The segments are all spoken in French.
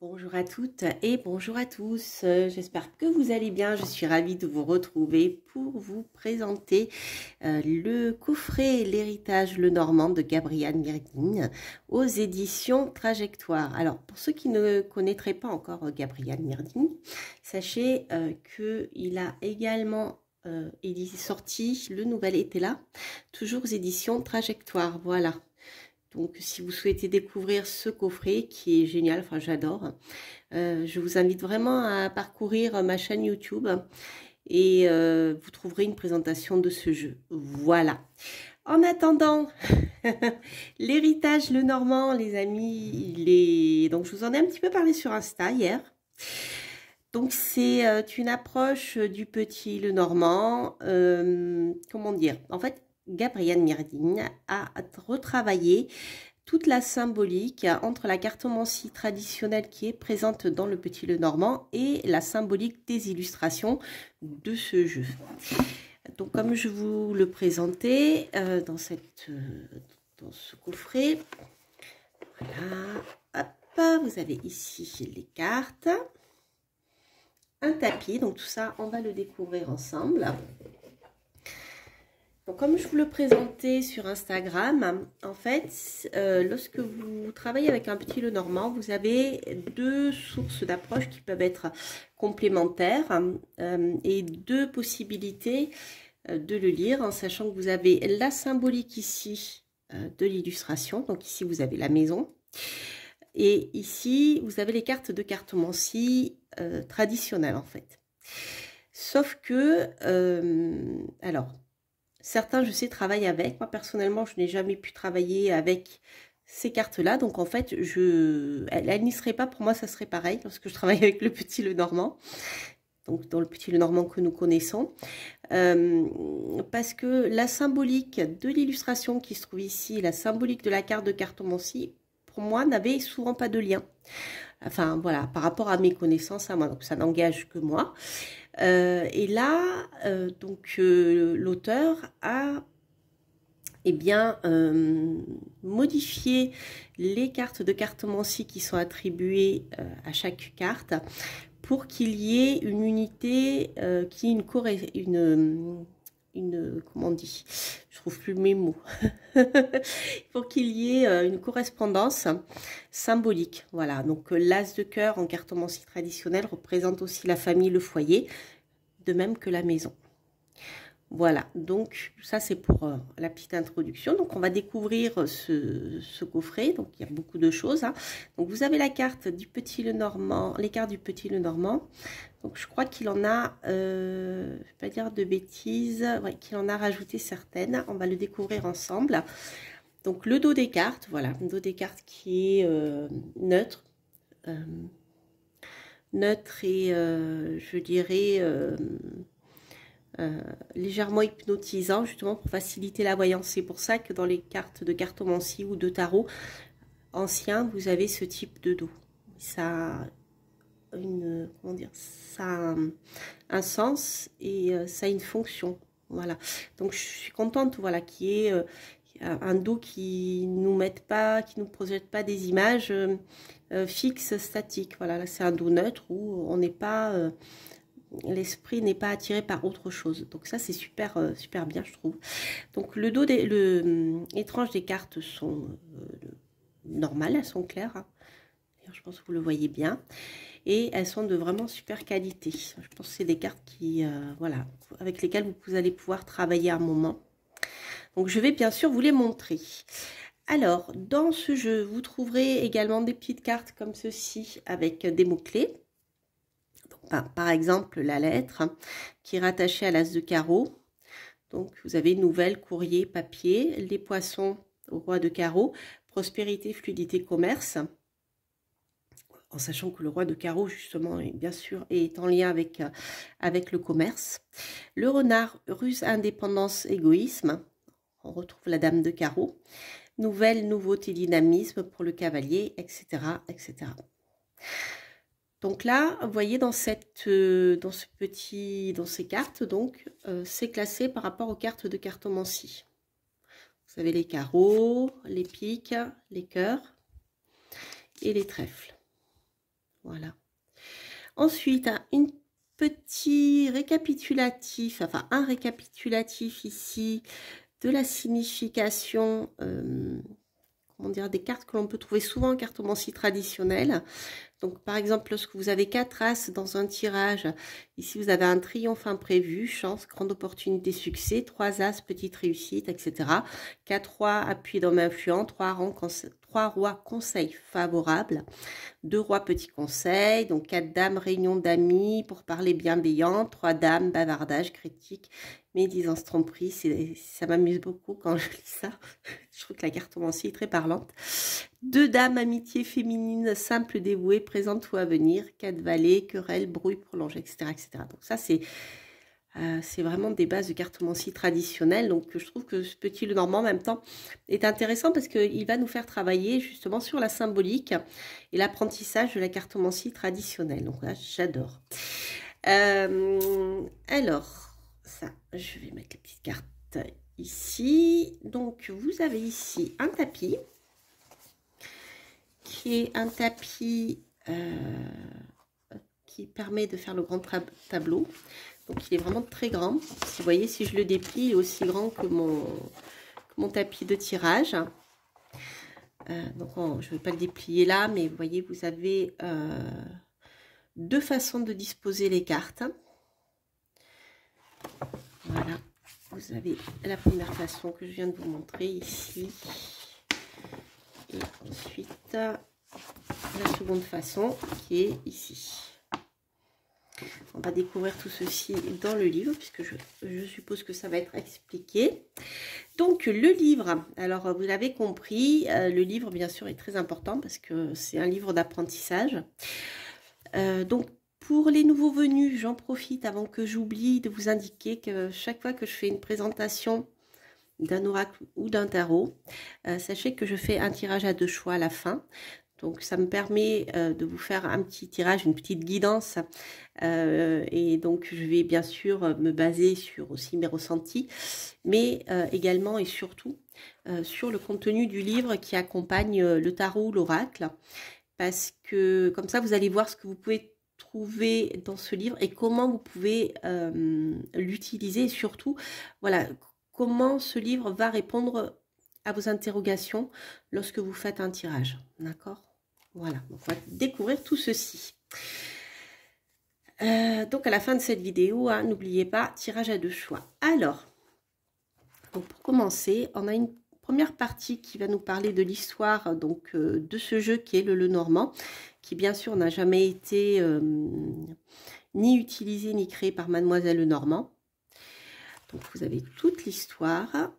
Bonjour à toutes et bonjour à tous, j'espère que vous allez bien, je suis ravie de vous retrouver pour vous présenter euh, le coffret L'héritage le normand de Gabriel Mirguin aux éditions Trajectoire. Alors pour ceux qui ne connaîtraient pas encore euh, Gabriel Mirguin, sachez euh, que qu'il a également euh, sorti Le Nouvel était là, toujours édition éditions Trajectoire, voilà. Donc, si vous souhaitez découvrir ce coffret qui est génial, enfin j'adore, euh, je vous invite vraiment à parcourir ma chaîne YouTube et euh, vous trouverez une présentation de ce jeu. Voilà. En attendant, l'héritage le normand, les amis, il est... Donc, je vous en ai un petit peu parlé sur Insta hier. Donc, c'est euh, une approche du petit le normand. comment dire En fait, Gabrielle Myrdine a retravaillé toute la symbolique entre la cartomancie traditionnelle qui est présente dans le Petit Le Normand et la symbolique des illustrations de ce jeu. Donc comme je vous le présentais euh, dans, cette, euh, dans ce coffret, voilà, hop, vous avez ici les cartes, un tapis, donc tout ça on va le découvrir ensemble comme je vous le présentais sur Instagram, en fait, euh, lorsque vous travaillez avec un petit le normand, vous avez deux sources d'approche qui peuvent être complémentaires euh, et deux possibilités euh, de le lire en sachant que vous avez la symbolique ici de l'illustration. Donc ici, vous avez la maison. Et ici, vous avez les cartes de cartomancie euh, traditionnelles en fait. Sauf que, alors, Certains, je sais, travaillent avec. Moi, personnellement, je n'ai jamais pu travailler avec ces cartes-là. Donc, en fait, je, elles, n'y seraient pas. Pour moi, ça serait pareil lorsque je travaille avec le petit le normand. Donc, dans le petit le normand que nous connaissons. Euh, parce que la symbolique de l'illustration qui se trouve ici, la symbolique de la carte de cartomancie, pour moi, n'avait souvent pas de lien. Enfin, voilà, par rapport à mes connaissances à moi. Donc, ça n'engage que moi. Euh, et là, euh, donc, euh, l'auteur a eh bien, modifié les cartes de cartomancie qui sont attribuées à chaque carte pour qu'il y ait une unité qui une, une une comment on dit je trouve plus mes mots pour qu'il y ait euh, une correspondance symbolique voilà donc euh, l'as de cœur en cartomancie traditionnelle représente aussi la famille le foyer de même que la maison voilà, donc ça c'est pour euh, la petite introduction. Donc on va découvrir euh, ce, coffret, donc il y a beaucoup de choses. Hein. Donc vous avez la carte du petit le normand, cartes du petit le normand. Donc je crois qu'il en a, euh, je ne vais pas dire de bêtises, qu'il en a rajouté certaines. On va le découvrir ensemble. Donc le dos des cartes, voilà, le dos des cartes qui est neutre. neutre et je dirais euh, légèrement hypnotisant, justement pour faciliter la voyance. C'est pour ça que dans les cartes de cartomancie ou de tarot anciens vous avez ce type de dos. Ça a, un, sens et euh, ça a une fonction. Voilà. Donc je suis contente voilà, qui est euh, un dos qui nous mette pas, qui nous projette pas des images fixes, statiques. Voilà, c'est un dos neutre où on n'est pas l'esprit n'est pas attiré par autre chose. Donc ça c'est super euh, super bien je trouve. Donc le dos des, le hum, des cartes sont euh, normales, elles sont claires. Hein. je pense que vous le voyez bien et elles sont de vraiment super qualité. Je pense que c'est des cartes qui euh, voilà avec lesquelles vous allez pouvoir travailler un moment. Donc je vais bien sûr vous les montrer. Alors, dans ce jeu, vous trouverez également des petites cartes comme ceci avec des mots-clés par exemple la lettre hein, qui est rattachée à l'as de carreau. Donc vous avez nouvelle, courrier, papier, les poissons au roi de carreau, prospérité, fluidité, commerce. En sachant que le roi de carreau, justement, bien sûr, est en lien avec, euh, avec le commerce. Le renard, ruse, indépendance, égoïsme. On retrouve la dame de carreau. Nouvelle, nouveauté, dynamisme pour le cavalier, etc. etc. Donc là, vous voyez dans cette, euh, dans ce petit, dans ces cartes, donc euh, c'est classé par rapport aux cartes de cartomancie. Vous avez les carreaux, les piques, les cœurs et les trèfles. Voilà. Ensuite, un petit récapitulatif, enfin un récapitulatif ici de la signification, euh, comment dire, des cartes que l'on peut trouver souvent en cartomancie traditionnelle. Donc, par exemple, lorsque vous avez quatre as dans un tirage, ici vous avez un triomphe imprévu, chance, grande opportunité, succès, trois as, petite réussite, etc. Quatre rois appuyés dans influents. influent, trois, trois rois conseils favorables, deux rois petits conseils, donc quatre dames réunion d'amis pour parler bienveillant, trois dames bavardage, critique, médisance, tromperie. Ça m'amuse beaucoup quand je lis ça. je trouve que la carte cartomancie est très parlante. Deux dames, amitié féminine, simple, dévouée, présente ou à venir, quatre vallées, querelles, bruit prolongé, etc., Donc ça, euh, c'est vraiment des bases de cartomancie traditionnelle. Donc je trouve que ce petit Le Normand, en même temps, est intéressant parce qu'il va nous faire travailler justement sur la symbolique et l'apprentissage de la cartomancie traditionnelle. Donc là, j'adore. Euh, alors, ça, je vais mettre la petite carte ici. Donc, vous avez ici un tapis qui est un tapis euh, qui permet de faire le grand tableau. Donc il est vraiment très grand. Vous voyez, si je le déplie, il est aussi grand que mon, tapis de tirage. Euh, donc je ne vais pas le déplier là, mais vous voyez, vous avez euh, deux façons de disposer les cartes. Voilà, vous avez la première façon que je viens de vous montrer ici ensuite la seconde façon qui est ici. On va découvrir tout ceci dans le livre, puisque je, suppose que ça va être expliqué. Donc, le livre, alors vous l'avez compris, euh, le livre, bien sûr, est très important parce que c'est un livre d'apprentissage. Euh, donc, pour les nouveaux venus, j'en profite avant que j'oublie de vous indiquer que chaque fois que je fais une présentation d'un oracle ou d'un tarot. Euh, sachez que je fais un tirage à deux choix à la fin. Donc ça me permet euh, de vous faire un petit tirage, une petite guidance. Euh, et donc je vais bien sûr me baser sur aussi mes ressentis, mais également et surtout sur le contenu du livre qui accompagne le tarot ou l'oracle. Parce que comme ça, vous allez voir ce que vous pouvez trouver dans ce livre et comment vous pouvez l'utiliser et surtout, voilà, comment ce livre va répondre à vos interrogations lorsque vous faites un tirage. D'accord Voilà, on va découvrir tout ceci. Euh, donc à la fin de cette vidéo, hein, n'oubliez pas, tirage à deux choix. Alors, pour commencer, on a une première partie qui va nous parler de l'histoire donc euh, de ce jeu qui est le Normand, qui bien sûr n'a jamais été euh, ni utilisé ni créé par Mademoiselle Le Normand. Donc vous avez toute l'histoire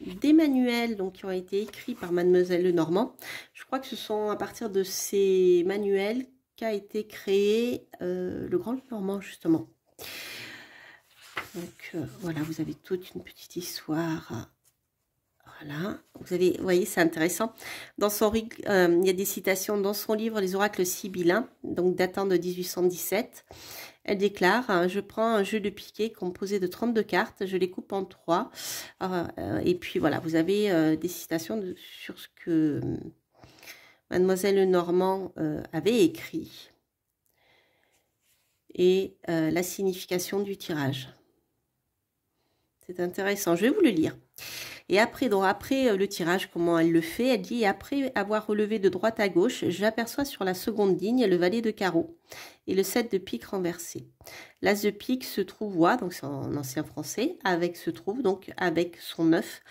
des manuels donc, qui ont été écrits par Mademoiselle Lenormand. Je crois que ce sont à partir de ces manuels qu'a été créé euh, le Grand Lenormand, justement. Donc euh, voilà, vous avez toute une petite histoire. Voilà, vous avez, voyez, c'est intéressant. Dans son, euh, il y a des citations dans son livre Les oracles sibyllins, donc datant de 1817. Elle déclare euh, Je prends un jeu de piquet composé de 32 cartes, je les coupe en trois. Euh, et puis voilà, vous avez euh, des citations sur ce que Mademoiselle Normand avait écrit et la signification du tirage. C'est intéressant, je vais vous le lire. Et après, après euh, le tirage, comment elle le fait Elle dit, après avoir relevé de droite à gauche, j'aperçois sur la seconde ligne le valet de carreau et le 7 de pique renversé. L'as de pique se trouve, donc c'est en ancien français, avec se trouve donc avec son 9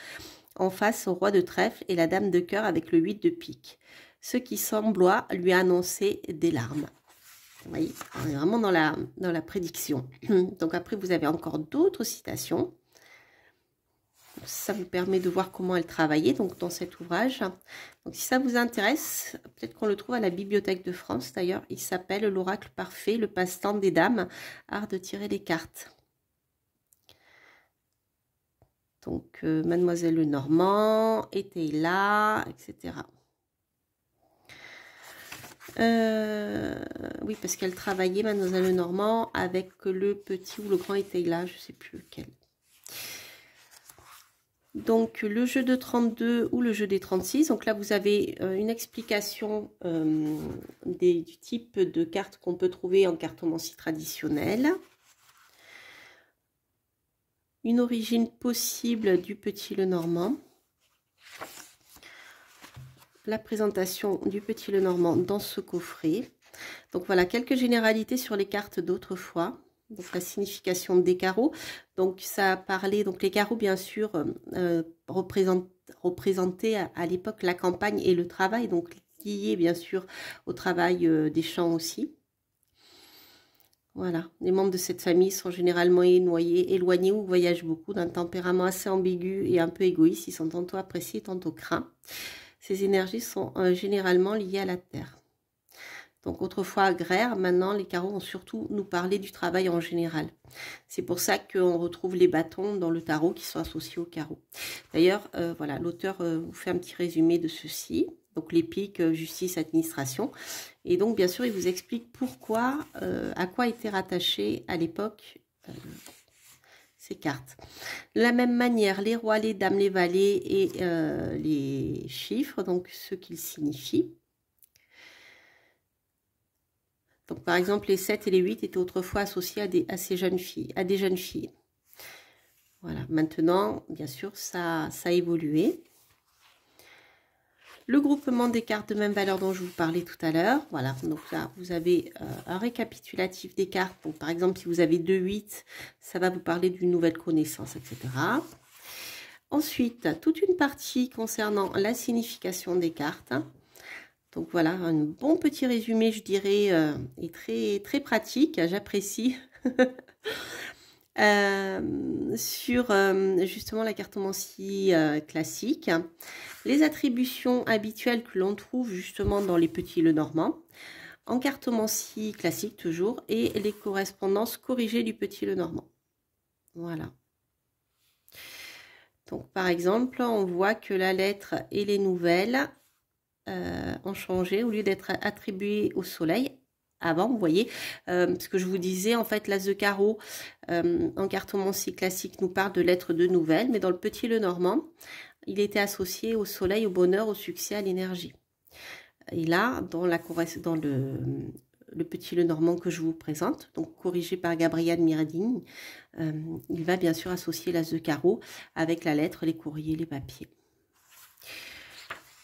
en face au roi de trèfle et la dame de cœur avec le 8 de pique. Ce qui semble lui annoncer des larmes. Vous voyez, on est vraiment dans la, dans la prédiction. Donc après, vous avez encore d'autres citations ça vous permet de voir comment elle travaillait donc dans cet ouvrage. Donc si ça vous intéresse, peut-être qu'on le trouve à la Bibliothèque de France d'ailleurs. Il s'appelle L'oracle parfait, le passe-temps des dames, art de tirer les cartes. Donc euh, Mademoiselle Lenormand était là, etc. Euh, oui, parce qu'elle travaillait, Mademoiselle Lenormand, avec le petit ou le grand était là, je ne sais plus lequel. Donc le jeu de 32 ou le jeu des 36. Donc là vous avez euh, une explication euh, du type de cartes qu'on peut trouver en cartomancie traditionnelle. Une origine possible du petit Lenormand. La présentation du petit Lenormand dans ce coffret. Donc voilà quelques généralités sur les cartes d'autrefois donc la signification des carreaux. Donc ça a parlé, donc les carreaux bien sûr euh, représentaient à, l'époque la campagne et le travail, donc liés bien sûr au travail euh, des champs aussi. Voilà, les membres de cette famille sont généralement éloignés, éloignés ou voyagent beaucoup, d'un tempérament assez ambigu et un peu égoïste. Ils sont tantôt appréciés, tantôt craints. Ces énergies sont euh, généralement liées à la terre. Donc autrefois agraire, maintenant les carreaux vont surtout nous parler du travail en général. C'est pour ça qu'on retrouve les bâtons dans le tarot qui sont associés aux carreaux. D'ailleurs, euh, voilà, l'auteur euh, vous fait un petit résumé de ceci. Donc les pics, euh, justice, administration. Et donc bien sûr, il vous explique pourquoi, à quoi étaient rattachées à l'époque ces cartes. De la même manière, les rois, les dames, les valets et les chiffres, donc ce qu'ils signifient. Donc, par exemple, les 7 et les 8 étaient autrefois associés à, des, ces jeunes filles, à des jeunes filles. Voilà, maintenant, bien sûr, ça, a évolué. Le groupement des cartes de même valeur dont je vous parlais tout à l'heure. Voilà, donc là, vous avez euh, un récapitulatif des cartes. Donc, par exemple, si vous avez deux 8, ça va vous parler d'une nouvelle connaissance, etc. Ensuite, toute une partie concernant la signification des cartes. Hein. Donc voilà, un bon petit résumé, je dirais, euh, et très, très pratique, j'apprécie. Euh, sur euh, justement la cartomancie classique, les attributions habituelles que l'on trouve justement dans les petits le normand, en cartomancie classique toujours, et les correspondances corrigées du petit le normand. Voilà. Donc par exemple, on voit que la lettre et les nouvelles euh, ont changé au lieu d'être attribué au soleil. Avant, vous voyez, euh, ce que je vous disais, en fait, la de carreau en cartomancie classique nous parle de lettres de nouvelles, mais dans le petit le normand, il était associé au soleil, au bonheur, au succès, à l'énergie. Et là, dans, la, dans le, le petit le normand que je vous présente, donc corrigé par Gabriel Miradine. Euh, il va bien sûr associer la de carreau avec la lettre, les courriers, les papiers.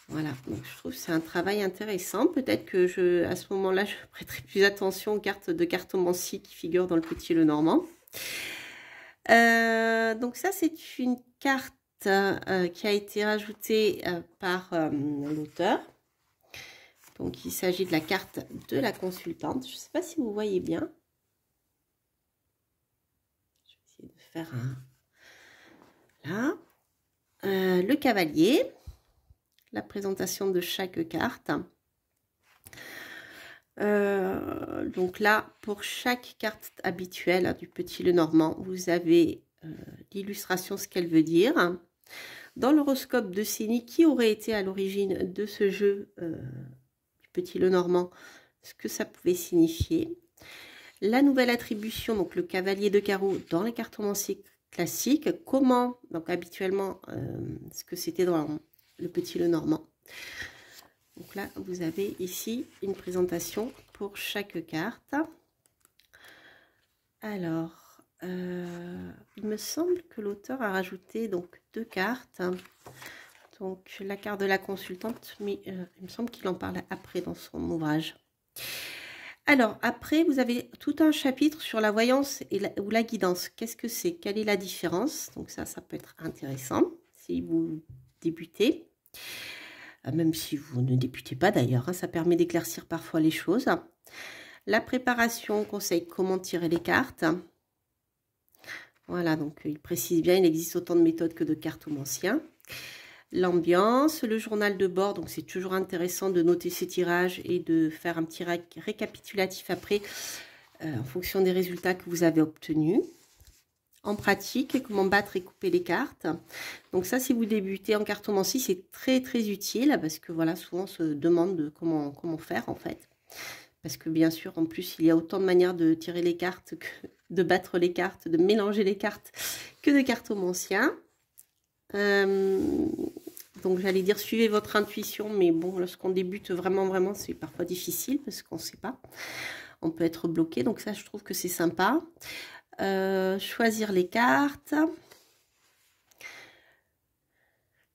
Voilà, je trouve que c'est un travail intéressant. Peut-être que je, à ce moment-là, je prêterai plus attention aux cartes de cartomancie qui figurent dans le petit Le Normand. Euh, donc ça, c'est une carte euh, qui a été rajoutée euh, par l'auteur. Donc il s'agit de la carte de la consultante. Je ne sais pas si vous voyez bien. Je vais essayer de faire un... Là. le cavalier la présentation de chaque carte. Euh, donc là, pour chaque carte habituelle du Petit Le Normand, vous avez euh, l'illustration, ce qu'elle veut dire. Dans l'horoscope de Cini, qui aurait été à l'origine de ce jeu euh, du Petit Le Normand, ce que ça pouvait signifier. La nouvelle attribution, donc le cavalier de carreau dans les cartes romanciques classiques comment, donc habituellement, ce que c'était dans le petit normand Donc là, vous avez ici une présentation pour chaque carte. Alors, euh, il me semble que l'auteur a rajouté donc deux cartes. Donc la carte de la consultante, mais euh, il me semble qu'il en parle après dans son ouvrage. Alors après, vous avez tout un chapitre sur la voyance et ou la guidance. Qu'est-ce que c'est Quelle est la différence Donc ça, ça peut être intéressant si vous débuter, euh, même si vous ne débutez pas d'ailleurs, hein, ça permet d'éclaircir parfois les choses. La préparation conseille comment tirer les cartes. Voilà, donc euh, il précise bien, il existe autant de méthodes que de cartes cartomanciens. L'ambiance, le journal de bord, donc c'est toujours intéressant de noter ses tirages et de faire un petit récapitulatif après euh, en fonction des résultats que vous avez obtenus en pratique, comment battre et couper les cartes. Donc ça, si vous débutez en cartomancie, c'est très très utile parce que voilà, souvent on se demande comment, comment faire en fait. Parce que bien sûr, en plus, il y a autant de manières de tirer les cartes, que de battre les cartes, de mélanger les cartes que de cartomanciens. Euh, donc j'allais dire suivez votre intuition, mais bon, lorsqu'on débute vraiment, vraiment, c'est parfois difficile parce qu'on ne sait pas. On peut être bloqué, donc ça je trouve que c'est sympa. Euh, choisir les cartes,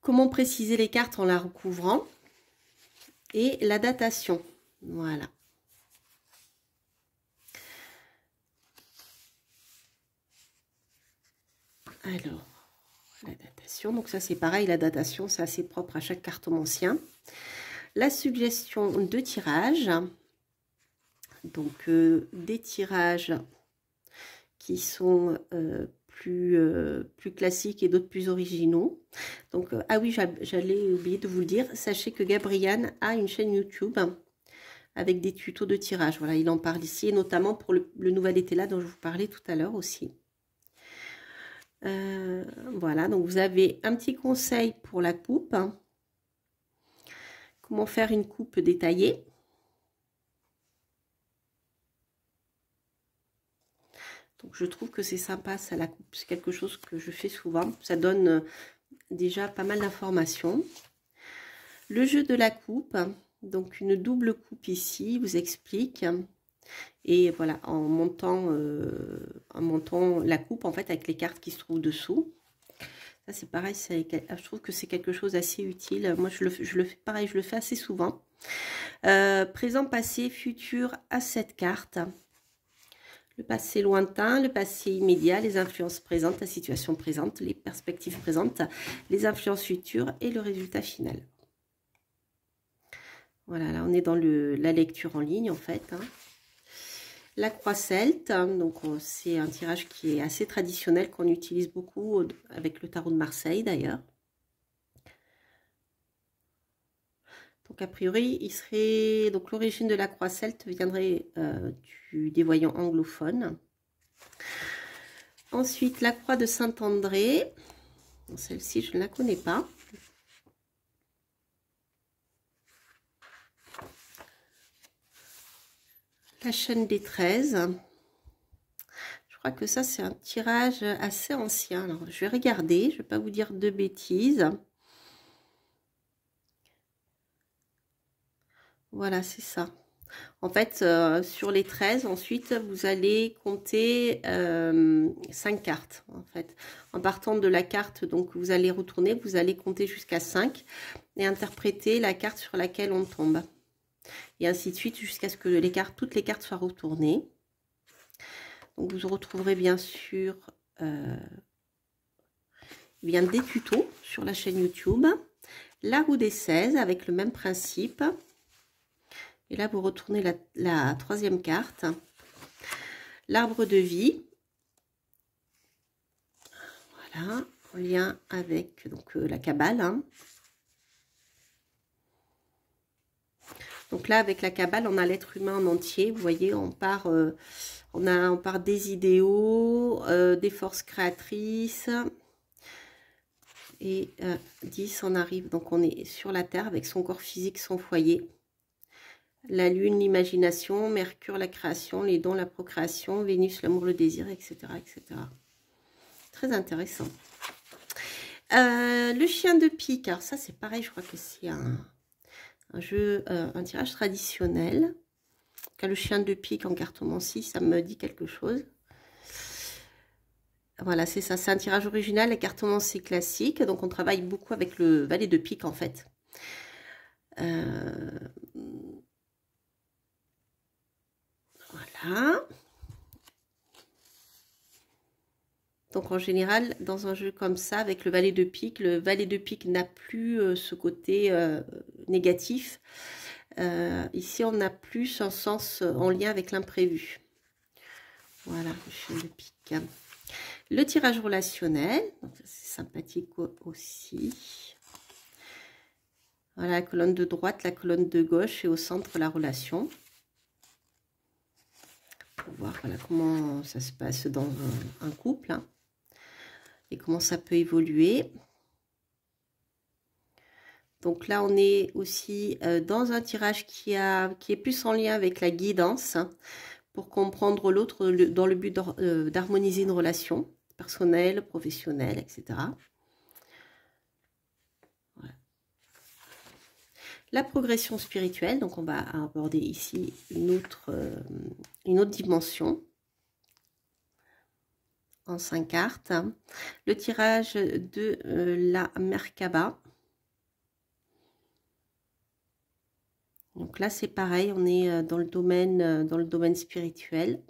comment préciser les cartes en la recouvrant et la datation. Voilà. Alors, la datation, donc ça c'est pareil, la datation c'est assez propre à chaque ancien. La suggestion de tirage, donc euh, des tirages sont euh, plus, euh, plus classiques et d'autres plus originaux. Donc, euh, ah oui, j'allais oublier de vous le dire. Sachez que Gabriane a une chaîne YouTube avec des tutos de tirage. Voilà, il en parle ici, notamment pour le, le nouvel été là dont je vous parlais tout à l'heure aussi. voilà, donc vous avez un petit conseil pour la coupe. Comment faire une coupe détaillée je trouve que c'est sympa, ça la coupe. C'est quelque chose que je fais souvent. Ça donne euh, déjà pas mal d'informations. Le jeu de la coupe, donc une double coupe ici, vous explique. Et voilà, en montant, euh, en montant la coupe, en fait, avec les cartes qui se trouvent dessous. Ça, c'est pareil, ah, je trouve que c'est quelque chose assez utile. Moi, je le, je le, fais pareil, je le fais assez souvent. Euh, présent, passé, futur à cette carte le passé lointain, le passé immédiat, les influences présentes, la situation présente, les perspectives présentes, les influences futures et le résultat final. Voilà, là on est dans la lecture en ligne en fait. Hein. La croix celte, hein, donc c'est un tirage qui est assez traditionnel, qu'on utilise beaucoup euh, avec le tarot de Marseille d'ailleurs. Donc a priori, il serait donc l'origine de la croix celte viendrait euh, du, des voyants anglophones. Ensuite, la croix de Saint-André. Celle-ci, je ne la connais pas. La chaîne des 13. Je crois que ça, c'est un tirage assez ancien. Alors, je vais regarder, je ne vais pas vous dire de bêtises. Voilà, c'est ça. En fait, euh, sur les 13, ensuite, vous allez compter 5 euh, cartes. En fait, en partant de la carte, donc vous allez retourner, vous allez compter jusqu'à 5 et interpréter la carte sur laquelle on tombe. Et ainsi de suite, jusqu'à ce que les cartes, toutes les cartes soient retournées. vous retrouverez bien sûr euh, eh des tutos sur la chaîne YouTube. La roue des 16 avec le même principe. Et là, vous retournez la, troisième carte. L'arbre de vie. Voilà, en lien avec donc, euh, la cabale. Hein. Donc là, avec la cabale, on a l'être humain en entier. Vous voyez, on part, euh, on a, on part des idéaux, euh, des forces créatrices. Et 10, on arrive, donc on est sur la Terre avec son corps physique, son foyer la lune, l'imagination, Mercure, la création, les dons, la procréation, Vénus, l'amour, le désir, etc. etc. Très intéressant. Euh, le chien de pique, alors ça c'est pareil, je crois que c'est un, jeu, euh, un tirage traditionnel. le chien de pique en cartomancie, ça me dit quelque chose. Voilà, c'est ça, c'est un tirage original, la cartomancie classique. Donc on travaille beaucoup avec le valet de pique en fait. Euh, voilà. Donc en général, dans un jeu comme ça, avec le valet de pique, le valet de pique n'a plus euh, ce côté euh, négatif. Euh, ici, on a plus un sens en lien avec l'imprévu. Voilà, le pique. Le tirage relationnel, c'est sympathique aussi. Voilà, la colonne de droite, la colonne de gauche et au centre, la relation pour voir comment ça se passe dans un, couple hein, et comment ça peut évoluer. Donc là, on est aussi euh, dans un tirage qui, a, qui est plus en lien avec la guidance hein, pour comprendre l'autre dans le but euh, d'harmoniser une relation personnelle, professionnelle, etc. la progression spirituelle, donc on va aborder ici une autre, euh, une autre dimension en cinq cartes, le tirage de euh, la Merkaba. Donc là c'est pareil, on est euh, dans le domaine, dans le domaine spirituel.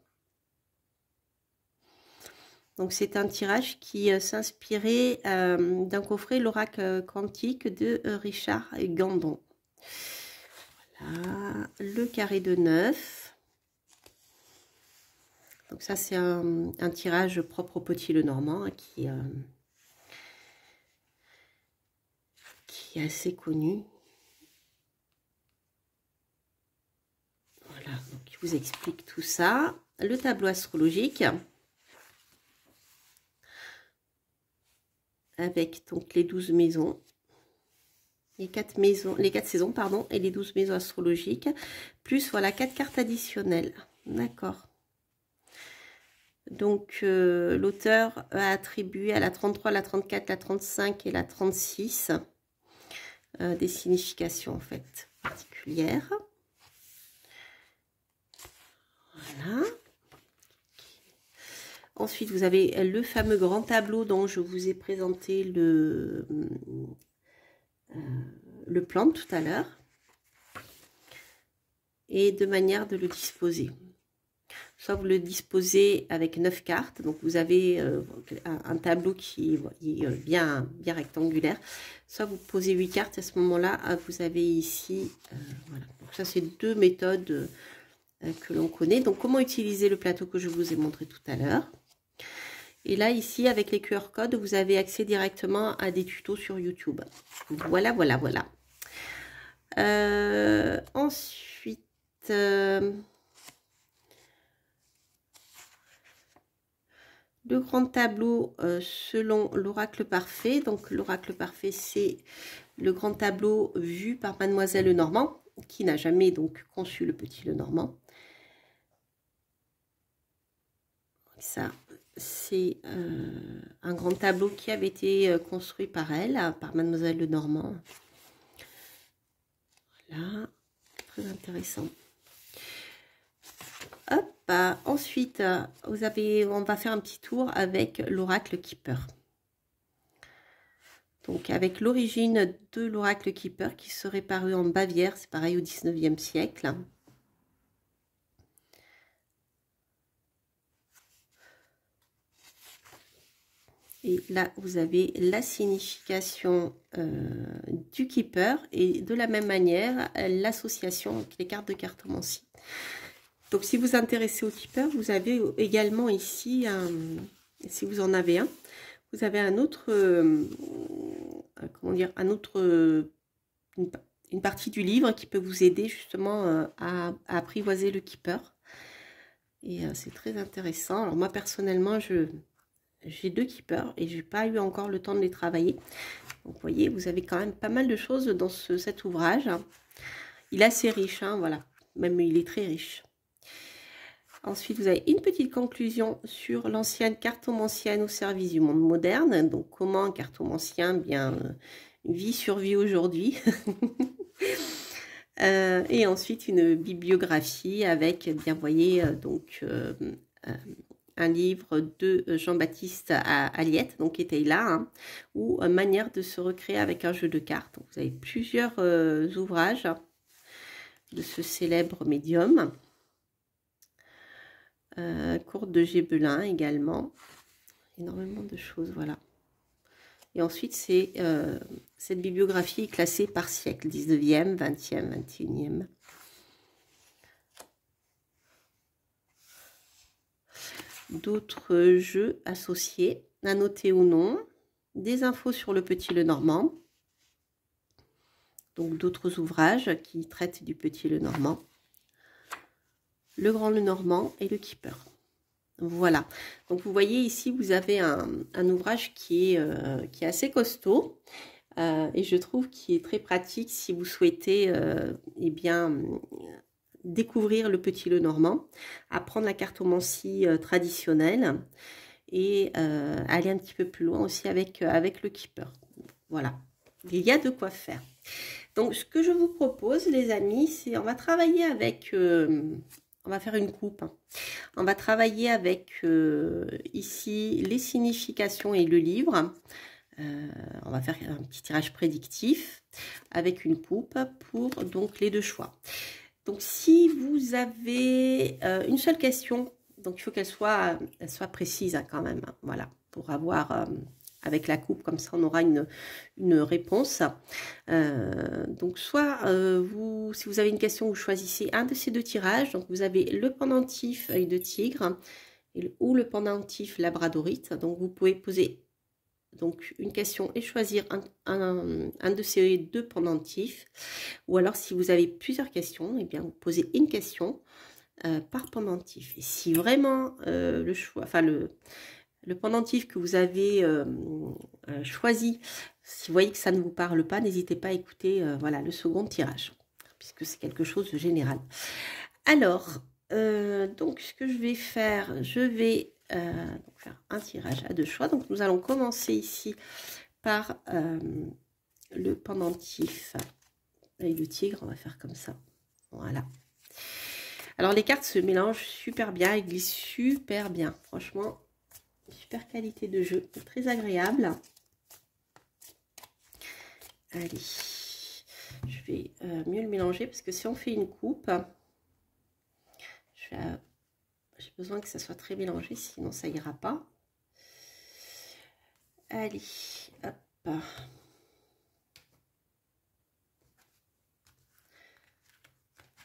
Donc c'est un tirage qui s'inspirait d'un coffret L'oracle quantique de Richard Gandon. Voilà, le carré de 9. Donc ça, c'est un, tirage propre au petit le normand hein, qui, euh, qui est assez connu. Voilà, donc je vous explique tout ça. Le tableau astrologique. Avec donc les douze maisons les quatre maisons, les quatre saisons, pardon, et les douze maisons astrologiques, plus voilà quatre cartes additionnelles. D'accord. Donc euh, l'auteur a attribué à la 33, la 34, la 35 et la 36 euh, des significations en fait particulières. Voilà. Ensuite, vous avez le fameux grand tableau dont je vous ai présenté le, euh, le plan tout à l'heure et de manière de le disposer. Soit vous le disposez avec neuf cartes, donc vous avez euh, un, tableau qui est euh, bien, bien rectangulaire, soit vous posez 8 cartes, à ce moment-là, ah, vous avez ici, voilà. Donc ça c'est deux méthodes que l'on connaît. Donc comment utiliser le plateau que je vous ai montré tout à l'heure et là, ici, avec les QR codes, vous avez accès directement à des tutos sur YouTube. Voilà, voilà, voilà. Euh, ensuite... le euh, grand tableau euh, selon l'oracle parfait. Donc l'oracle parfait, c'est le grand tableau vu par mademoiselle Lenormand, qui n'a jamais donc conçu le petit Lenormand. Ça, c'est euh, un grand tableau qui avait été euh, construit par elle, euh, par Mademoiselle Lenormand. Voilà, très intéressant. ensuite, vous avez, on va faire un petit tour avec l'oracle Keeper. Donc, avec l'origine de l'oracle Keeper qui serait paru en Bavière, c'est pareil au 19e siècle. Et là, vous avez la signification euh, du keeper et de la même manière, l'association avec les cartes de cartomancie. Donc, si vous vous intéressez au keeper, vous avez également ici, si vous en avez un, vous avez un autre, euh, comment dire, un autre, une, partie du livre qui peut vous aider justement euh, à, apprivoiser le keeper. Et c'est très intéressant. Alors, moi, personnellement, je j'ai deux keepers et j'ai pas eu encore le temps de les travailler. vous voyez, vous avez quand même pas mal de choses dans cet ouvrage. Il est assez riche, hein, voilà. Même il est très riche. Ensuite, vous avez une petite conclusion sur l'ancienne ancienne au service du monde moderne. Donc, comment un cartomancien eh bien euh, vit, survit aujourd'hui. Euh, et ensuite, une bibliographie avec, eh bien voyez, euh, donc un livre de euh, Jean-Baptiste Aliette, donc était là, hein, ou euh, Manière de se recréer avec un jeu de cartes. vous avez plusieurs euh, ouvrages de ce célèbre médium. Euh, de Gébelin également. Énormément de choses, voilà. Et ensuite, c'est cette bibliographie classée par siècle, 19e, 20e, 21e. d'autres jeux associés, à noter ou non, des infos sur le petit Lenormand, donc d'autres ouvrages qui traitent du petit Lenormand, le grand Lenormand et le Keeper. Voilà, donc vous voyez ici, vous avez un, ouvrage qui est, euh, qui est assez costaud euh, et je trouve qui est très pratique si vous souhaitez et euh, eh bien, découvrir le petit le normand, apprendre la cartomancie euh, traditionnelle et euh, aller un petit peu plus loin aussi avec, euh, avec le keeper. Voilà, il y a de quoi faire. Donc ce que je vous propose les amis, c'est on va travailler avec, on va faire une coupe, hein. on va travailler avec ici les significations et le livre. on va faire un petit tirage prédictif avec une coupe pour donc les deux choix. Donc si vous avez euh, une seule question, donc il faut qu'elle soit, soit précise hein, quand même, hein, voilà, pour avoir euh, avec la coupe, comme ça on aura une, réponse. Euh, donc soit vous, si vous avez une question, vous choisissez un de ces deux tirages, donc vous avez le pendentif œil de tigre ou le pendentif labradorite, donc vous pouvez poser donc une question et choisir un, de ces deux pendentifs. Ou alors si vous avez plusieurs questions, et eh bien vous posez une question euh, par pendentif. Et si vraiment euh, le choix, enfin le, pendentif que vous avez euh, choisi, si vous voyez que ça ne vous parle pas, n'hésitez pas à écouter voilà, le second tirage, puisque c'est quelque chose de général. Alors, donc ce que je vais faire, je vais euh, donc faire un tirage à deux choix. Donc nous allons commencer ici par euh, le pendentif et le tigre. On va faire comme ça. Voilà. Alors les cartes se mélangent super bien, elles glissent super bien. Franchement, super qualité de jeu, très agréable. Allez, je vais euh, mieux le mélanger parce que si on fait une coupe, je vais j'ai besoin que ça soit très mélangé, sinon ça ira pas. Allez, hop.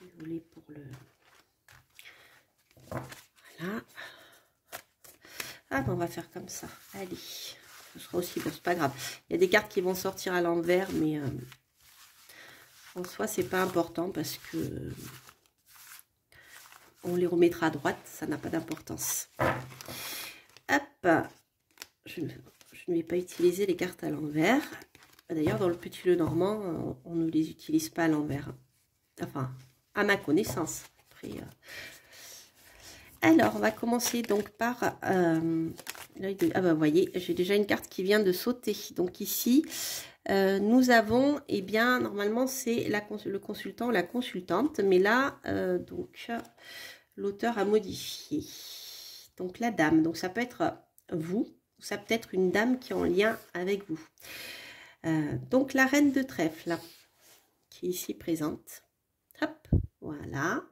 Désolée pour le... Voilà. Ah ben, on va faire comme ça. Allez. Ce sera aussi bon, c'est pas grave. Il y a des cartes qui vont sortir à l'envers, mais euh, en soi, c'est pas important parce que on les remettra à droite, ça n'a pas d'importance. Hop, je, ne vais pas utiliser les cartes à l'envers. D'ailleurs, dans le petit le normand, on, ne les utilise pas à l'envers. Hein. Enfin, à ma connaissance. Euh. Alors, on va commencer donc par euh, Ah bah, voyez, j'ai déjà une carte qui vient de sauter. Donc ici, euh, nous avons, eh bien, normalement, c'est le consultant ou la consultante. Mais là, donc, l'auteur a modifié. Donc la dame, donc ça peut être vous, ou ça peut être une dame qui est en lien avec vous. Euh, donc la reine de trèfle, qui est ici présente. Hop, voilà.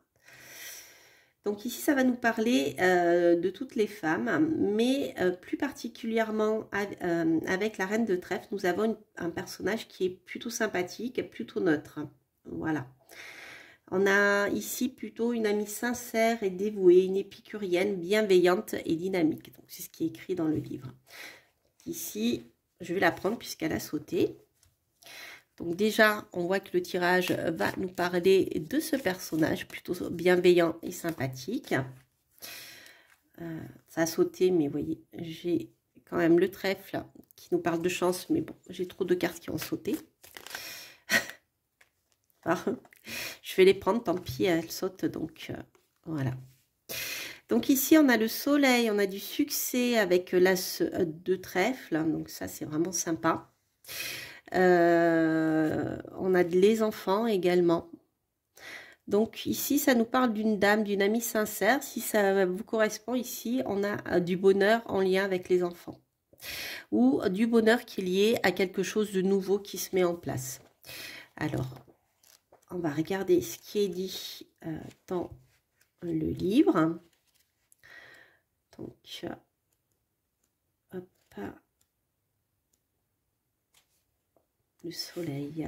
Donc ici, ça va nous parler euh, de toutes les femmes, mais euh, plus particulièrement avec la reine de trèfle, nous avons un personnage qui est plutôt sympathique, plutôt neutre. Voilà. On a ici plutôt une amie sincère et dévouée, une épicurienne bienveillante et dynamique. Donc, c'est ce qui est écrit dans le livre. Ici, je vais la prendre puisqu'elle a sauté. Donc déjà, on voit que le tirage va nous parler de ce personnage plutôt bienveillant et sympathique. Euh, ça a sauté, mais vous voyez, j'ai quand même le trèfle qui nous parle de chance, mais bon, j'ai trop de cartes qui ont sauté. Je vais les prendre, tant pis, elles sautent, donc euh, voilà. Donc ici, on a le soleil, on a du succès avec l'as de trèfle, hein, donc ça, c'est vraiment sympa. Euh, on a les enfants également. Donc ici, ça nous parle d'une dame, d'une amie sincère. Si ça vous correspond ici, on a euh, du bonheur en lien avec les enfants. Ou du bonheur qui est lié à quelque chose de nouveau qui se met en place. Alors, on va regarder ce qui est dit euh, dans le livre. Donc, euh, ah. le soleil.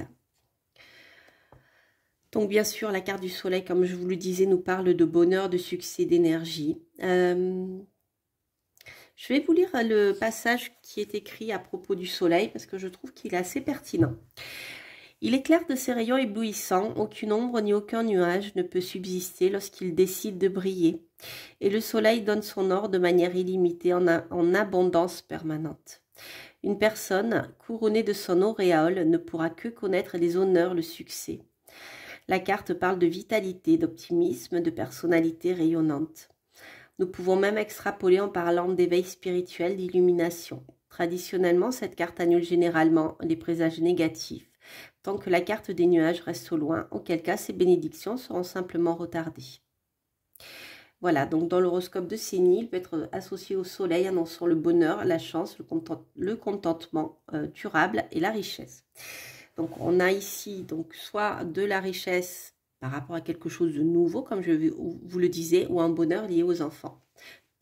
Donc bien sûr, la carte du soleil, comme je vous le disais, nous parle de bonheur, de succès, d'énergie. Euh, je vais vous lire le passage qui est écrit à propos du soleil parce que je trouve qu'il est assez pertinent. Il est clair de ses rayons éblouissants, aucune ombre ni aucun nuage ne peut subsister lorsqu'il décide de briller, et le soleil donne son or de manière illimitée en, en abondance permanente. Une personne couronnée de son auréole ne pourra que connaître les honneurs, le succès. La carte parle de vitalité, d'optimisme, de personnalité rayonnante. Nous pouvons même extrapoler en parlant d'éveil spirituel, d'illumination. Traditionnellement, cette carte annule généralement les présages négatifs que la carte des nuages reste au loin, auquel cas ces bénédictions seront simplement retardées. Voilà, donc dans l'horoscope de Séni, il peut être associé au soleil annonçant le bonheur, la chance, le, contentement euh, durable et la richesse. Donc on a ici donc soit de la richesse par rapport à quelque chose de nouveau, comme je vous le disais, ou un bonheur lié aux enfants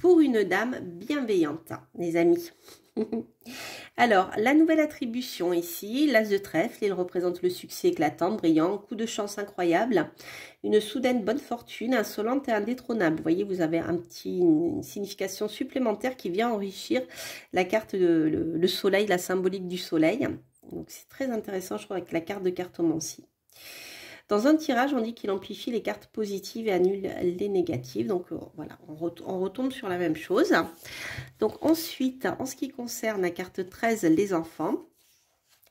pour une dame bienveillante, les amis. Alors, la nouvelle attribution ici, l'as de trèfle, il représente le succès éclatant, brillant, coup de chance incroyable, une soudaine bonne fortune, insolente et indétrônable. Vous voyez, vous avez un petit, une signification supplémentaire qui vient enrichir la carte, de, le, le soleil, la symbolique du soleil. Donc, c'est très intéressant, je crois, avec la carte de cartomancie. Dans un tirage, on dit qu'il amplifie les cartes positives et annule les négatives. Donc euh, voilà, on, on, retombe sur la même chose. Donc ensuite, en ce qui concerne la carte 13, les enfants,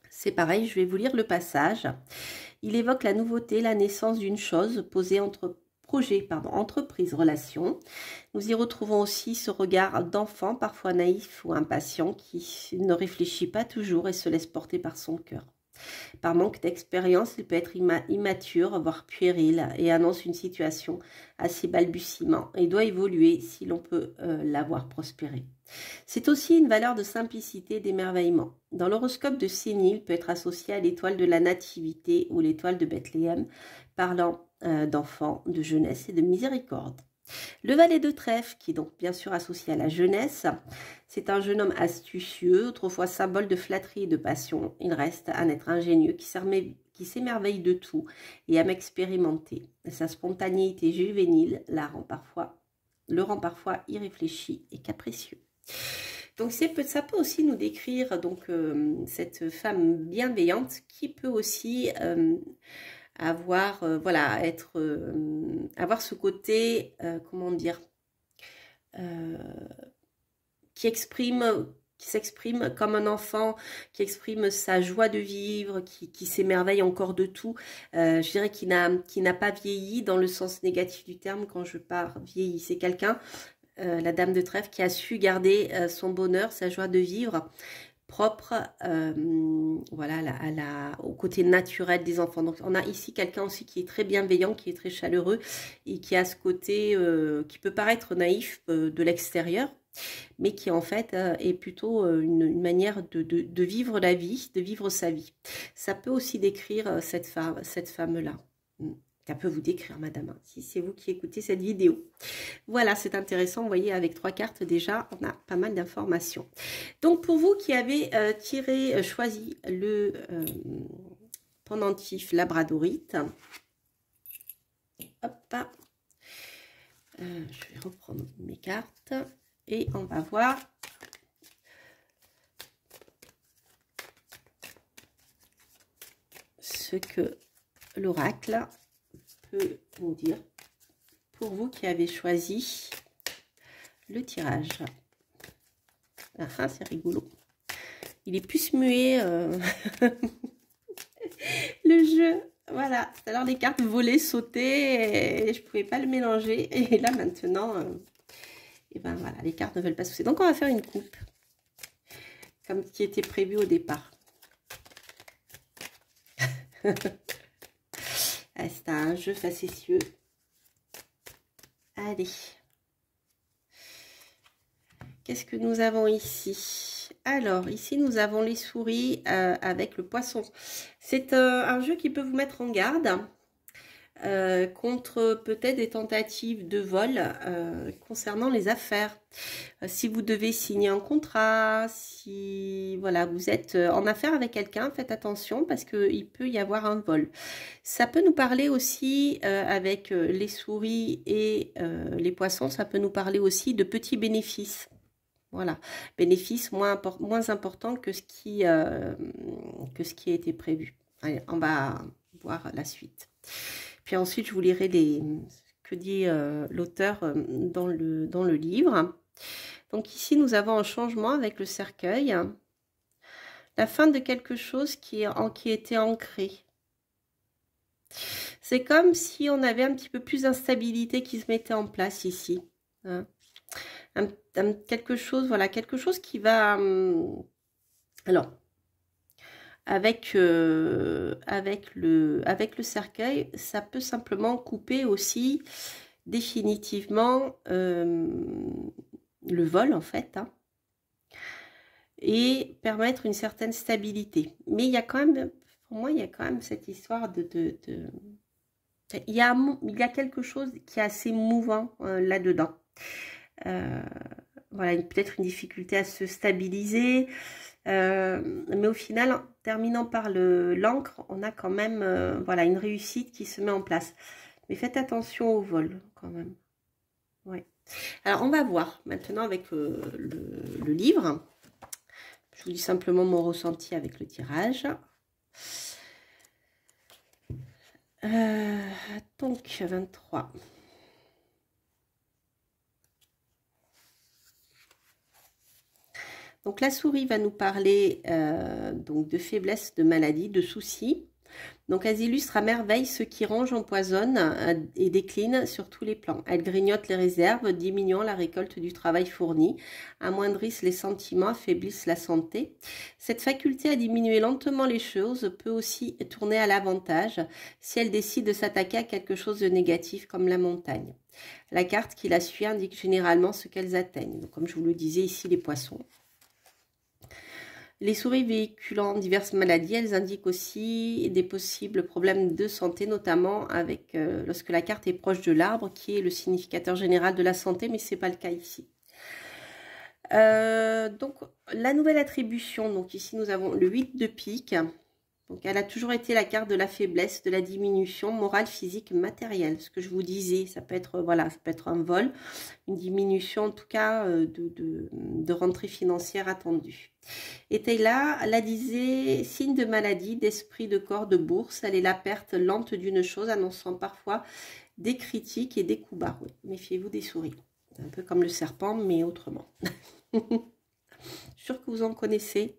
c'est pareil, je vais vous lire le passage. Il évoque la nouveauté, la naissance d'une chose posée entre projet, pardon, entreprise, relation. Nous y retrouvons aussi ce regard d'enfant, parfois naïf ou impatient, qui ne réfléchit pas toujours et se laisse porter par son cœur. Par manque d'expérience, il peut être immature, voire puéril, et annonce une situation à ses balbutiements et doit évoluer si l'on peut euh, l'avoir prospéré. C'est aussi une valeur de simplicité et d'émerveillement. Dans l'horoscope de Sénil il peut être associé à l'étoile de la Nativité ou l'étoile de Bethléem, parlant euh, d'enfants, de jeunesse et de miséricorde. Le valet de trèfle, qui est donc bien sûr associé à la jeunesse, c'est un jeune homme astucieux, autrefois symbole de flatterie et de passion. Il reste un être ingénieux qui s'émerveille de tout et aime expérimenter. Sa spontanéité juvénile la rend parfois, le rend parfois irréfléchi et capricieux. Donc ça peut aussi nous décrire donc, euh, cette femme bienveillante qui peut aussi... Euh, avoir, euh, voilà, être, euh, avoir ce côté, euh, comment dire, qui exprime qui s'exprime comme un enfant, qui exprime sa joie de vivre, qui, s'émerveille encore de tout. je dirais qu'il n'a, qui n'a pas vieilli dans le sens négatif du terme quand je parle vieilli. C'est quelqu'un, la dame de trèfle, qui a su garder son bonheur, sa joie de vivre, propre euh, voilà, au côté naturel des enfants. Donc on a ici quelqu'un aussi qui est très bienveillant, qui est très chaleureux et qui a ce côté euh, qui peut paraître naïf euh, de l'extérieur, mais qui en fait est plutôt une, manière de, vivre la vie, de vivre sa vie. Ça peut aussi décrire cette femme-là. Ça peut vous décrire, madame, hein, si c'est vous qui écoutez cette vidéo. Voilà, c'est intéressant. Vous voyez, avec trois cartes déjà, on a pas mal d'informations. Donc, pour vous qui avez euh, tiré, euh, choisi le euh, pendentif labradorite, hop, je vais reprendre mes cartes et on va voir ce que l'oracle vous dire pour vous qui avez choisi le tirage ah, ah, c'est rigolo. Il est plus muet euh, le jeu. Voilà. Alors les cartes volaient, sautaient et je pouvais pas le mélanger. Et là maintenant, et euh, eh ben voilà, les cartes ne veulent pas sauter. Donc on va faire une coupe comme ce qui était prévu au départ. Ah, c'est un jeu facétieux. Allez. Qu'est-ce que nous avons ici Alors, ici, nous avons les souris euh, avec le poisson. C'est euh, un jeu qui peut vous mettre en garde. Euh, contre peut-être des tentatives de vol euh, concernant les affaires. Euh, si vous devez signer un contrat, si voilà, vous êtes en affaire avec quelqu'un, faites attention parce qu'il peut y avoir un vol. Ça peut nous parler aussi avec les souris et les poissons, ça peut nous parler aussi de petits bénéfices. Voilà, bénéfices moins, moins importants que ce, qui, a été prévu. on va voir la suite. Puis ensuite, je vous lirai les, ce que dit euh, l'auteur euh, dans le, dans le livre. Donc ici, nous avons un changement avec le cercueil. La fin de quelque chose qui, était ancré. C'est comme si on avait un petit peu plus d'instabilité qui se mettait en place ici. Hein. quelque chose, voilà, quelque chose qui va... Hum, alors, avec, euh, avec, le, avec le cercueil, ça peut simplement couper aussi définitivement euh, le vol en fait hein, et permettre une certaine stabilité. Mais il y a quand même, pour moi, il y a quand même cette histoire de... de, Il, y a, il y quelque chose qui est assez mouvant hein, là-dedans. Euh, voilà, peut-être une difficulté à se stabiliser, euh, mais au final, terminant par l'encre, on a quand même euh, voilà, une réussite qui se met en place. Mais faites attention au vol quand même. Alors, on va voir maintenant avec euh, le, livre. Je vous dis simplement mon ressenti avec le tirage. donc, 23. Donc la souris va nous parler euh, donc de faiblesse, de maladie, de soucis. Donc elles illustrent à merveille ce qui range, empoisonne euh, et décline sur tous les plans. Elles grignotent les réserves, diminuant la récolte du travail fourni, amoindrissent les sentiments, affaiblissent la santé. Cette faculté à diminuer lentement les choses peut aussi tourner à l'avantage si elle décide de s'attaquer à quelque chose de négatif comme la montagne. La carte qui la suit indique généralement ce qu'elles atteignent. comme je vous le disais ici, les poissons. Les souris véhiculant diverses maladies, elles indiquent aussi des possibles problèmes de santé, notamment avec euh, lorsque la carte est proche de l'arbre, qui est le significateur général de la santé, mais ce n'est pas le cas ici. Euh, donc, la nouvelle attribution, donc ici nous avons le 8 de pique, donc elle a toujours été la carte de la faiblesse, de la diminution morale, physique, matérielle. Ce que je vous disais, ça peut être voilà, ça peut être un vol, une diminution en tout cas euh, de, rentrée financière attendue. Et Taylor elle disait signe de maladie, d'esprit, de corps, de bourse. Elle est la perte lente d'une chose, annonçant parfois des critiques et des coups bas. méfiez-vous des souris. Un peu comme le serpent, mais autrement. Sûr que vous en connaissez.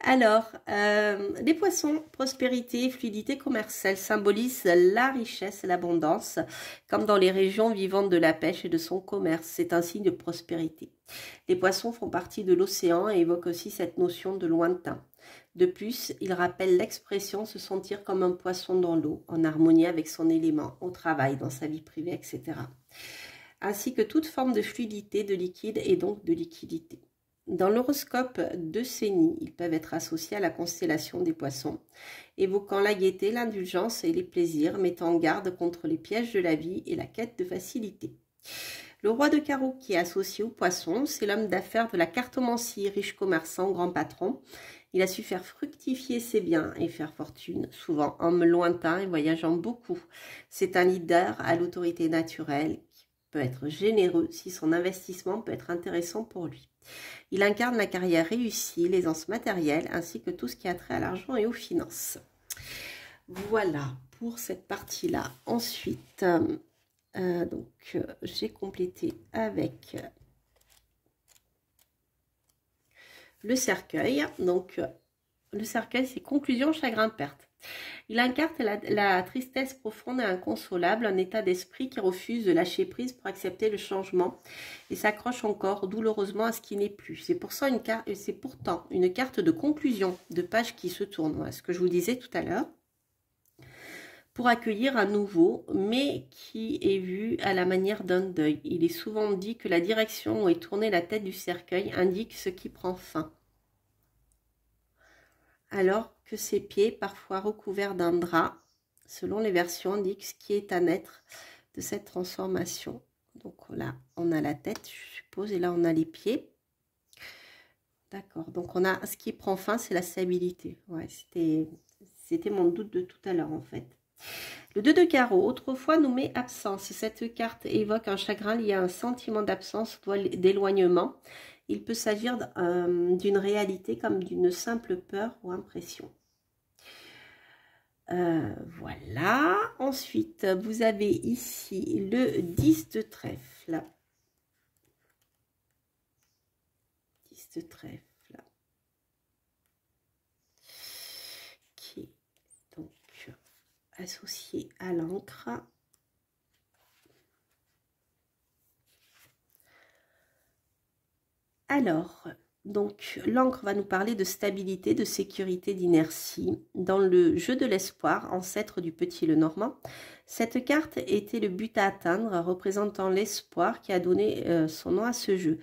Alors, euh, les poissons, prospérité, fluidité commerciale symbolisent la richesse, et l'abondance, comme dans les régions vivantes de la pêche et de son commerce. C'est un signe de prospérité. Les poissons font partie de l'océan et évoquent aussi cette notion de lointain. De plus, ils rappellent l'expression se sentir comme un poisson dans l'eau, en harmonie avec son élément, au travail, dans sa vie privée, etc. Ainsi que toute forme de fluidité, de liquide et donc de liquidité. Dans l'horoscope, de sénies, ils peuvent être associés à la constellation des poissons, évoquant la gaieté, l'indulgence et les plaisirs, mettant en garde contre les pièges de la vie et la quête de facilité. Le roi de carreau qui est associé aux poissons, c'est l'homme d'affaires de la cartomancie, riche commerçant, grand patron. Il a su faire fructifier ses biens et faire fortune, souvent homme lointain et voyageant beaucoup. C'est un leader à l'autorité naturelle être généreux si son investissement peut être intéressant pour lui. Il incarne la carrière réussie, l'aisance matérielle, ainsi que tout ce qui a trait à l'argent et aux finances. Voilà pour cette partie-là. Ensuite, euh, euh, donc euh, j'ai complété avec le cercueil. Donc, le cercueil, c'est conclusion, chagrin, perte. Il incarne la, tristesse profonde et inconsolable, un état d'esprit qui refuse de lâcher prise pour accepter le changement et s'accroche encore douloureusement à ce qui n'est plus. C'est pour pourtant une carte de conclusion, de page qui se tourne, à ce que je vous disais tout à l'heure pour accueillir un nouveau, mais qui est vu à la manière d'un deuil. Il est souvent dit que la direction où est tournée la tête du cercueil indique ce qui prend fin. Alors, ses pieds, parfois recouverts d'un drap, selon les versions, dit ce qui est à naître de cette transformation. Donc là, on a la tête, je suppose, et là, on a les pieds. D'accord, donc on a ce qui prend fin, c'est la stabilité. Ouais, c'était mon doute de tout à l'heure, en fait. Le 2 de carreau, autrefois nommé absence, cette carte évoque un chagrin lié à un sentiment d'absence, d'éloignement. Il peut s'agir d'une réalité comme d'une simple peur ou impression. Euh, voilà. Ensuite, vous avez ici le 10 de trèfle. 10 de trèfle. Qui est donc associé à l'encre. Alors, donc l'encre va nous parler de stabilité, de sécurité, d'inertie. Dans le jeu de l'espoir, ancêtre du petit le normand, cette carte était le but à atteindre, représentant l'espoir qui a donné euh, son nom à ce jeu.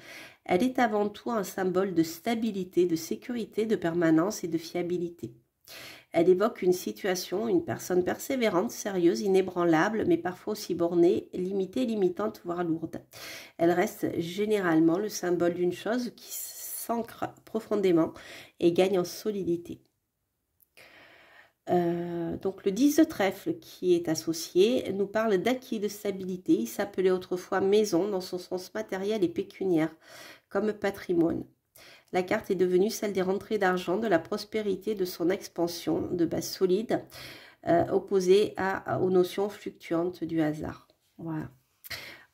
Elle est avant tout un symbole de stabilité, de sécurité, de permanence et de fiabilité. Elle évoque une situation, une personne persévérante, sérieuse, inébranlable, mais parfois aussi bornée, limitée, limitante, voire lourde. Elle reste généralement le symbole d'une chose qui s'ancre profondément et gagne en solidité. Euh, donc le 10 de trèfle qui est associé nous parle d'acquis de stabilité. Il s'appelait autrefois maison dans son sens matériel et pécuniaire, comme patrimoine. La carte est devenue celle des rentrées d'argent, de la prospérité, de son expansion, de base solide, euh, opposée aux notions fluctuantes du hasard. Voilà.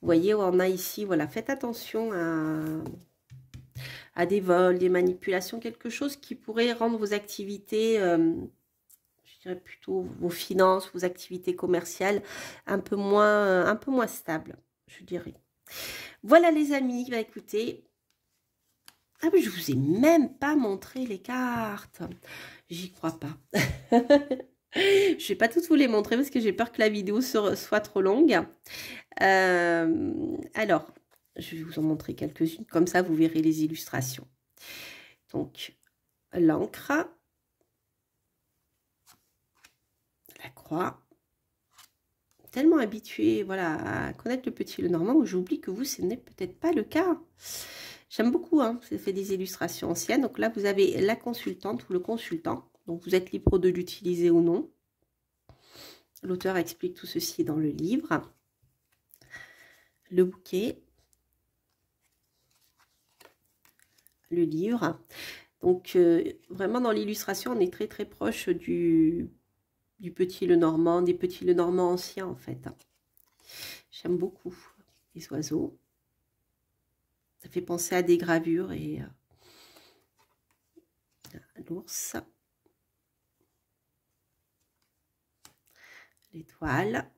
Vous voyez, on a ici, voilà, faites attention à, à des vols, des manipulations, quelque chose qui pourrait rendre vos activités, euh, je dirais plutôt vos finances, vos activités commerciales un peu moins, euh, un peu moins stables, je dirais. Voilà les amis, bah écoutez, ah, mais je vous ai même pas montré les cartes. J'y crois pas. je vais pas toutes vous les montrer parce que j'ai peur que la vidéo soit trop longue. Euh, alors, je vais vous en montrer quelques-unes, comme ça vous verrez les illustrations. Donc, l'encre, la croix. Tellement habituée voilà, à connaître le petit le normand, j'oublie que vous, ce n'est peut-être pas le cas. J'aime beaucoup, hein, ça fait des illustrations anciennes. Donc là, vous avez la consultante ou le consultant. Donc vous êtes libre de l'utiliser ou non. L'auteur explique tout ceci dans le livre. Le bouquet, le livre. Donc euh, vraiment dans l'illustration, on est très très proche du, du petit le normand, des petits le normand anciens en fait. J'aime beaucoup les oiseaux. Ça fait penser à des gravures et euh, l'ours. L'étoile.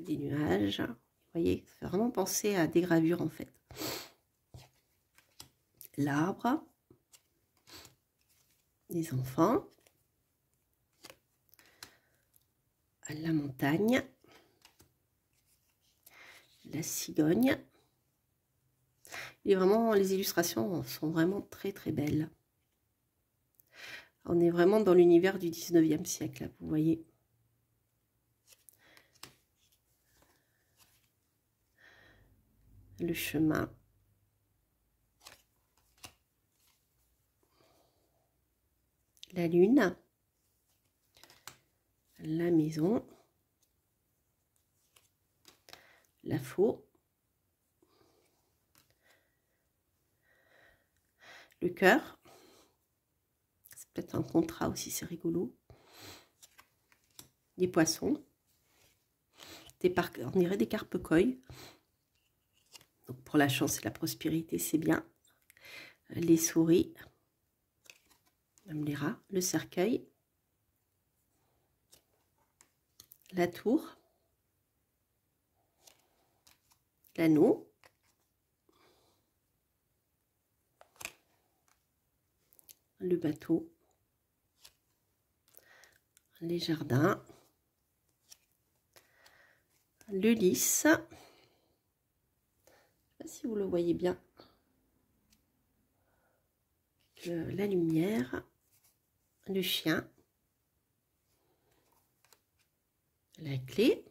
Des nuages. Vous voyez, ça fait vraiment penser à des gravures en fait l'arbre, les enfants, la montagne, la cigogne. Et vraiment, les illustrations sont vraiment très très belles. On est vraiment dans l'univers du 19e siècle, vous voyez. Le chemin. la lune, la maison, la faux, le cœur. C'est peut-être un contrat aussi, c'est rigolo. Des poissons. Des parcs on dirait des carpe coy. Donc pour la chance et la prospérité, c'est bien. Les souris le cercueil, la tour, l'anneau, le bateau, les jardins, le lys. si vous le voyez bien. Euh, la lumière. Le chien, la clé,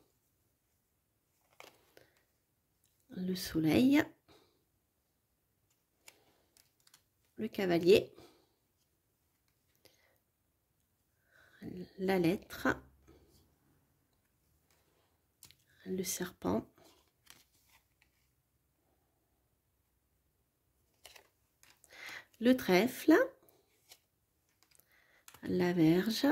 le soleil, le cavalier, la lettre, le serpent, le trèfle, la verge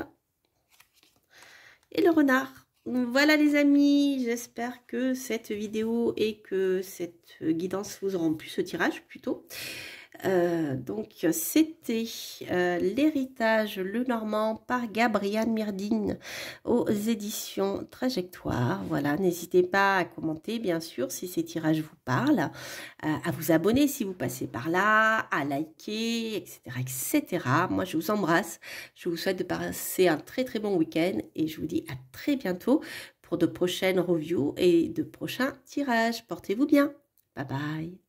et le renard. Voilà les amis, j'espère que cette vidéo et que cette guidance vous auront plu, ce tirage plutôt. Euh, donc c'était euh, L'héritage le Normand par Gabrielle Myrdine aux éditions Trajectoire. Voilà, n'hésitez pas à commenter bien sûr si ces tirages vous parlent, euh, à vous abonner si vous passez par là, à liker, etc., etc. Moi je vous embrasse, je vous souhaite de passer un très très bon week-end et je vous dis à très bientôt pour de prochaines reviews et de prochains tirages. Portez-vous bien. Bye bye.